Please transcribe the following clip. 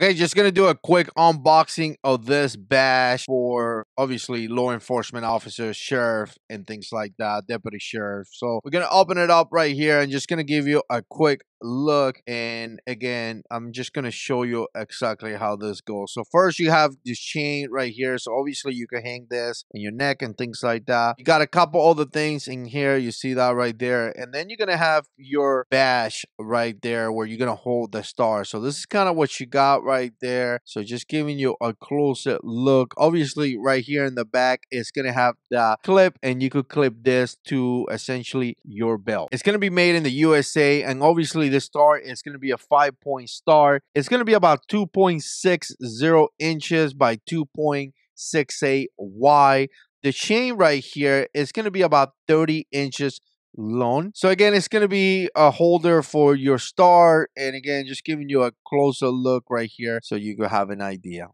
Okay, just gonna do a quick unboxing of this bash for obviously law enforcement officers, sheriff, and things like that, deputy sheriff. So we're gonna open it up right here and just gonna give you a quick look and again i'm just going to show you exactly how this goes so first you have this chain right here so obviously you can hang this in your neck and things like that you got a couple other things in here you see that right there and then you're going to have your bash right there where you're going to hold the star so this is kind of what you got right there so just giving you a closer look obviously right here in the back it's going to have the clip and you could clip this to essentially your belt it's going to be made in the usa and obviously definitely this star is going to be a five point star. It's going to be about 2.60 inches by 2.68 wide. The chain right here is going to be about 30 inches long. So again, it's going to be a holder for your star. And again, just giving you a closer look right here so you can have an idea.